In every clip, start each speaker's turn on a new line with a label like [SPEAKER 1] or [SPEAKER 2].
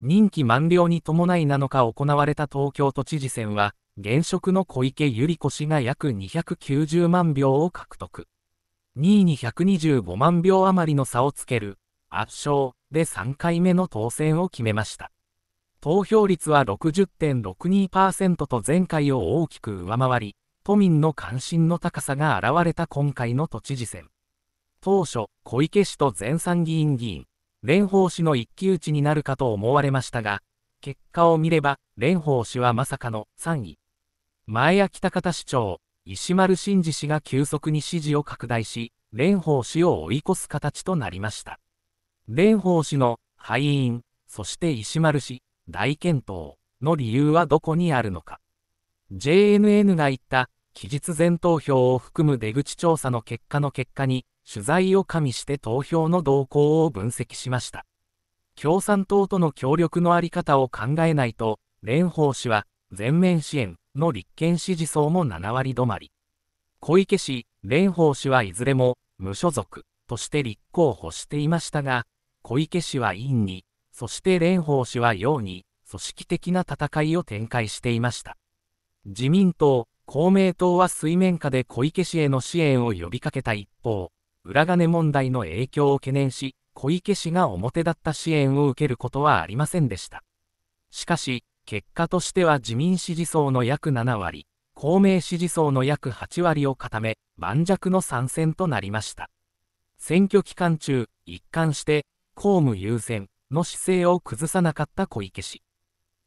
[SPEAKER 1] 任期満了に伴い7日行われた東京都知事選は、現職の小池百合子氏が約290万票を獲得。2位に125万票余りの差をつける、圧勝で3回目の当選を決めました。投票率は60.62%と前回を大きく上回り、都民の関心の高さが現れた今回の都知事選。当初、小池氏と前参議院議員、蓮舫氏の一騎打ちになるかと思われましたが、結果を見れば、蓮舫氏はまさかの3位。前秋田方市長、石丸真二氏が急速に支持を拡大し、蓮舫氏を追い越す形となりました。蓮舫氏の敗因、そして石丸氏、大健闘の理由はどこにあるのか。JNN が言った、期日前投票を含む出口調査の結果の結果に、取材を加味して投票の動向を分析しました。共産党との協力のあり方を考えないと、蓮舫氏は全面支援の立憲支持層も7割止まり。小池氏、蓮舫氏はいずれも無所属として立候補していましたが、小池氏は委員に、そして蓮舫氏はように、組織的な戦いを展開していました。自民党、公明党は水面下で小池氏への支援を呼びかけた一方、裏金問題の影響を懸念し、小池氏が表立った支援を受けることはありませんでした。しかし、結果としては自民支持層の約7割、公明支持層の約8割を固め、盤石の参戦となりました。選挙期間中、一貫して、公務優先の姿勢を崩さなかった小池氏。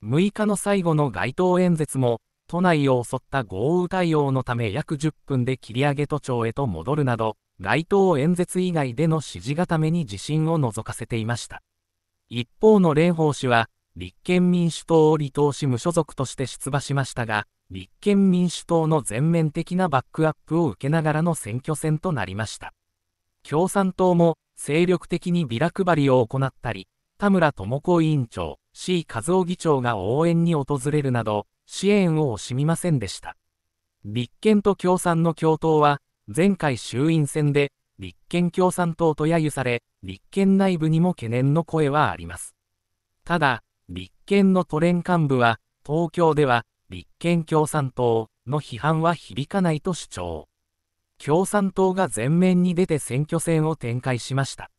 [SPEAKER 1] 6日の最後の街頭演説も、都内を襲った豪雨対応のため約10分で切り上げ都庁へと戻るなど、街頭演説以外での支持固めに自信を覗かせていました。一方の蓮舫氏は、立憲民主党を離党し無所属として出馬しましたが、立憲民主党の全面的なバックアップを受けながらの選挙戦となりました。共産党も精力的にビラ配りを行ったり、田村智子委員長、C 和夫議長が応援に訪れるなど、支援を惜しみませんでした。立憲と共産の共闘は、前回衆院選で立憲共産党と揶揄され、立憲内部にも懸念の声はあります。ただ、立憲の都連幹部は、東京では立憲共産党の批判は響かないと主張。共産党が前面に出て選挙戦を展開しました。